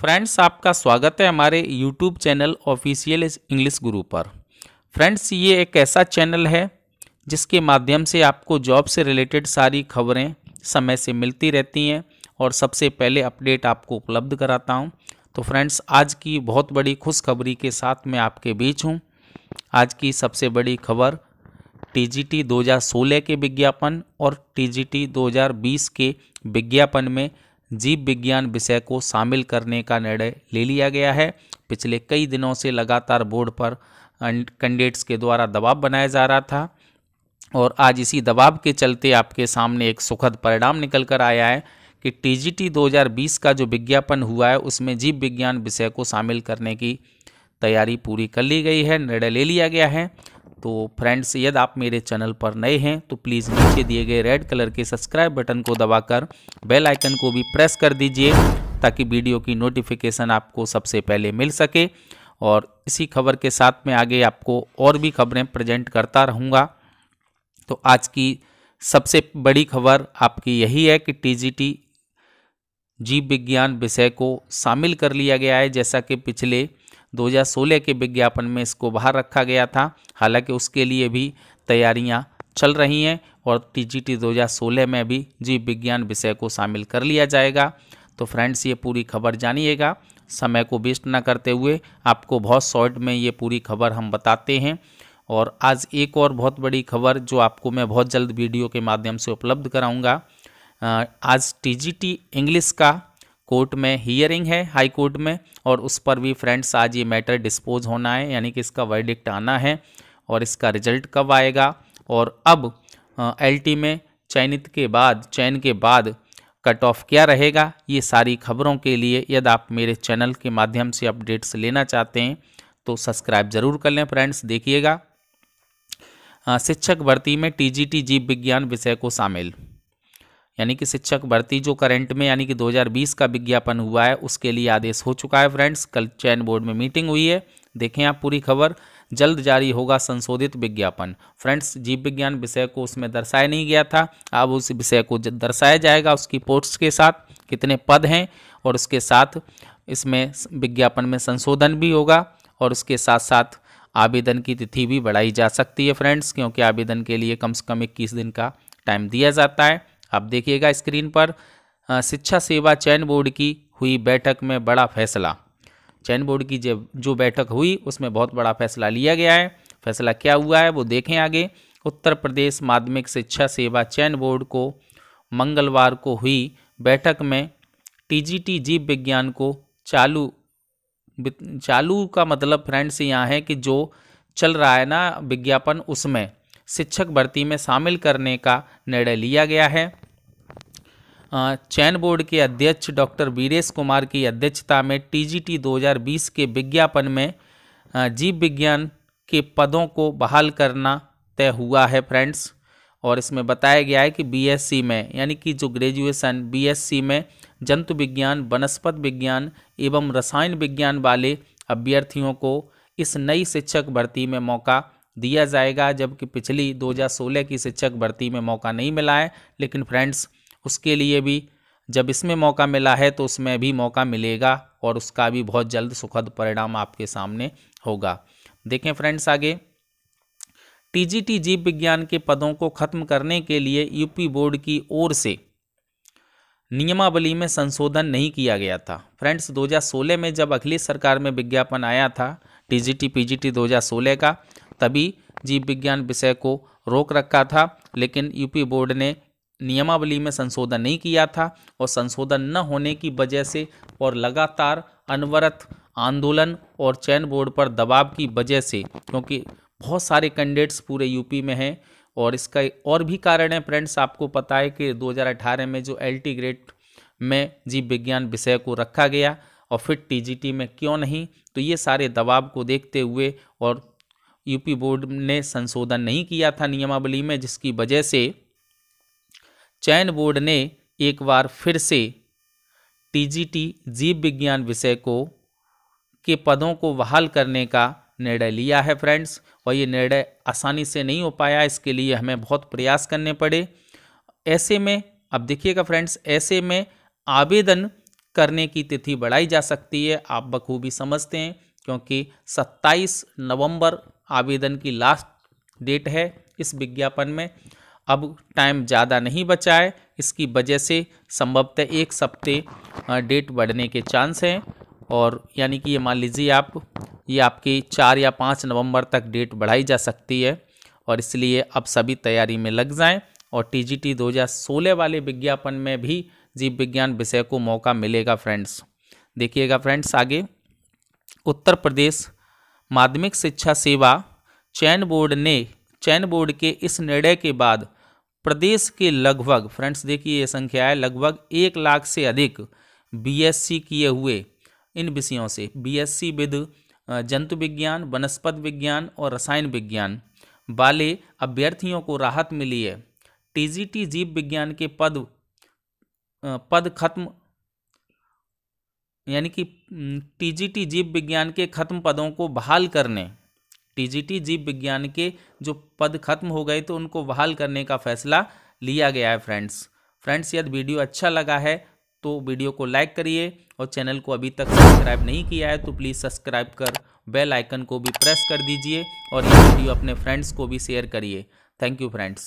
friends आपका स्वागत है हमारे यूट्यूब चैनल ऑफिशियल इंग्लिश गुरु पर फ्रेंड्स ये एक ऐसा चैनल है जिसके माध्यम से आपको जॉब से रिलेटेड सारी खबरें समय से मिलती रहती हैं और सबसे पहले अपडेट आपको उपलब्ध कराता हूं तो फ्रेंड्स आज की बहुत बड़ी खुशखबरी के साथ मैं आपके बीच हूं आज की सबसे बड़ी खबर टी जी के विज्ञापन और टी जी के विज्ञापन में जीव विज्ञान विषय को शामिल करने का निर्णय ले लिया गया है पिछले कई दिनों से लगातार बोर्ड पर अं-, कैंडिडेट्स के द्वारा दबाव बनाया जा रहा था और आज इसी दबाव के चलते आपके सामने एक सुखद परिणाम निकल कर आया है कि हज़ार 2020 का जो विज्ञापन हुआ है उसमें जीव विज्ञान विषय को शामिल करने की तैयारी पूरी कर ली गई है निर्णय ले लिया गया है तो फ्रेंड्स यदि आप मेरे चैनल पर नए हैं तो प्लीज़ नीचे दिए गए रेड कलर के सब्सक्राइब बटन को दबाकर बेल आइकन को भी प्रेस कर दीजिए ताकि वीडियो की नोटिफिकेशन आपको सबसे पहले मिल सके और इसी खबर के साथ में आगे आपको और भी खबरें प्रेजेंट करता रहूँगा तो आज की सबसे बड़ी खबर आपकी यही है कि टीजीटी जीव विज्ञान विषय को शामिल कर लिया गया है जैसा कि पिछले 2016 के विज्ञापन में इसको बाहर रखा गया था हालांकि उसके लिए भी तैयारियां चल रही हैं और टीजीटी 2016 में भी जीव विज्ञान विषय को शामिल कर लिया जाएगा तो फ्रेंड्स ये पूरी खबर जानिएगा समय को वेस्ट ना करते हुए आपको बहुत शॉर्ट में ये पूरी खबर हम बताते हैं और आज एक और बहुत बड़ी खबर जो आपको मैं बहुत जल्द वीडियो के माध्यम से उपलब्ध कराऊंगा आज टी इंग्लिश का कोर्ट में हियरिंग है हाई कोर्ट में और उस पर भी फ्रेंड्स आज ये मैटर डिस्पोज होना है यानी कि इसका वर्डिक्ट आना है और इसका रिजल्ट कब आएगा और अब एलटी में चयनित के बाद चयन के बाद कट ऑफ क्या रहेगा ये सारी खबरों के लिए यदि आप मेरे चैनल के माध्यम से अपडेट्स लेना चाहते हैं तो सब्सक्राइब जरूर कर लें फ्रेंड्स देखिएगा शिक्षक भर्ती में टीजीटी जीव विज्ञान विषय को शामिल यानी कि शिक्षक भर्ती जो करंट में यानी कि 2020 का विज्ञापन हुआ है उसके लिए आदेश हो चुका है फ्रेंड्स कल चयन बोर्ड में मीटिंग हुई है देखें आप पूरी खबर जल्द जारी होगा संशोधित विज्ञापन फ्रेंड्स जीव विज्ञान विषय को उसमें दर्शाया नहीं गया था अब उस विषय को दर्शाया जाएगा उसकी पोस्ट के साथ कितने पद हैं और उसके साथ इसमें विज्ञापन में संशोधन भी होगा और उसके साथ साथ आवेदन की तिथि भी बढ़ाई जा सकती है फ्रेंड्स क्योंकि आवेदन के लिए कम से कम इक्कीस दिन का टाइम दिया जाता है आप देखिएगा स्क्रीन पर शिक्षा सेवा चयन बोर्ड की हुई बैठक में बड़ा फैसला चयन बोर्ड की जब जो बैठक हुई उसमें बहुत बड़ा फैसला लिया गया है फैसला क्या हुआ है वो देखें आगे उत्तर प्रदेश माध्यमिक शिक्षा सेवा चयन बोर्ड को मंगलवार को हुई बैठक में टीजीटी जीव विज्ञान को चालू चालू का मतलब फ्रेंड्स यहाँ है कि जो चल रहा है ना विज्ञापन उसमें शिक्षक भर्ती में शामिल करने का निर्णय लिया गया है चयन बोर्ड के अध्यक्ष डॉक्टर वीरेश कुमार की अध्यक्षता में टीजीटी 2020 के विज्ञापन में जीव विज्ञान के पदों को बहाल करना तय हुआ है फ्रेंड्स और इसमें बताया गया है कि बीएससी में यानी कि जो ग्रेजुएशन बीएससी में जंतु विज्ञान वनस्पत विज्ञान एवं रसायन विज्ञान वाले अभ्यर्थियों को इस नई शिक्षक भर्ती में मौका दिया जाएगा जबकि पिछली 2016 की शिक्षक भर्ती में मौका नहीं मिला है लेकिन फ्रेंड्स उसके लिए भी जब इसमें मौका मिला है तो उसमें भी मौका मिलेगा और उसका भी बहुत जल्द सुखद परिणाम आपके सामने होगा देखें फ्रेंड्स आगे टीजीटी जीव विज्ञान के पदों को खत्म करने के लिए यूपी बोर्ड की ओर से नियमावली में संशोधन नहीं किया गया था फ्रेंड्स 2016 में जब अखिलेश सरकार में विज्ञापन आया था टीजीटी पीजीटी 2016 का तभी जीव विज्ञान विषय को रोक रखा था लेकिन यूपी बोर्ड ने नियमावली में संशोधन नहीं किया था और संशोधन न होने की वजह से और लगातार अनवरत आंदोलन और चयन बोर्ड पर दबाव की वजह से क्योंकि बहुत सारे कैंडिडेट्स पूरे यूपी में हैं और इसका और भी कारण है फ्रेंड्स आपको पता है कि 2018 में जो एल टी ग्रेड में जीव विज्ञान विषय को रखा गया और फिर टी में क्यों नहीं तो ये सारे दबाव को देखते हुए और यूपी बोर्ड ने संशोधन नहीं किया था नियमावली में जिसकी वजह से चयन बोर्ड ने एक बार फिर से टीजीटी जीव विज्ञान विषय को के पदों को बहाल करने का निर्णय लिया है फ्रेंड्स और ये निर्णय आसानी से नहीं हो पाया इसके लिए हमें बहुत प्रयास करने पड़े ऐसे में अब देखिएगा फ्रेंड्स ऐसे में आवेदन करने की तिथि बढ़ाई जा सकती है आप बखूबी समझते हैं क्योंकि 27 नवंबर आवेदन की लास्ट डेट है इस विज्ञापन में अब टाइम ज़्यादा नहीं बचा है इसकी वजह से संभवतः एक सप्ते डेट बढ़ने के चांस हैं और यानी कि ये मान लीजिए आप ये आपकी चार या पाँच नवंबर तक डेट बढ़ाई जा सकती है और इसलिए अब सभी तैयारी में लग जाएं और टी जी टी वाले विज्ञापन में भी जीव विज्ञान विषय को मौका मिलेगा फ्रेंड्स देखिएगा फ्रेंड्स आगे उत्तर प्रदेश माध्यमिक शिक्षा सेवा चयन बोर्ड ने चयन बोर्ड के इस निर्णय के बाद प्रदेश के लगभग फ्रेंड्स देखिए ये संख्या है लगभग एक लाख से अधिक बीएससी किए हुए इन विषयों से बीएससी विद जंतु विज्ञान वनस्पत विज्ञान और रसायन विज्ञान वाले अभ्यर्थियों को राहत मिली है टीजीटी जीव विज्ञान के पद पद खत्म यानी कि टीजीटी जीव विज्ञान के खत्म पदों को बहाल करने टीजीटी जीव विज्ञान के जो पद खत्म हो गए तो उनको बहाल करने का फैसला लिया गया है फ्रेंड्स फ्रेंड्स यदि वीडियो अच्छा लगा है तो वीडियो को लाइक करिए और चैनल को अभी तक सब्सक्राइब नहीं किया है तो प्लीज़ सब्सक्राइब कर बेल आइकन को भी प्रेस कर दीजिए और ये वीडियो अपने फ्रेंड्स को भी शेयर करिए थैंक यू फ्रेंड्स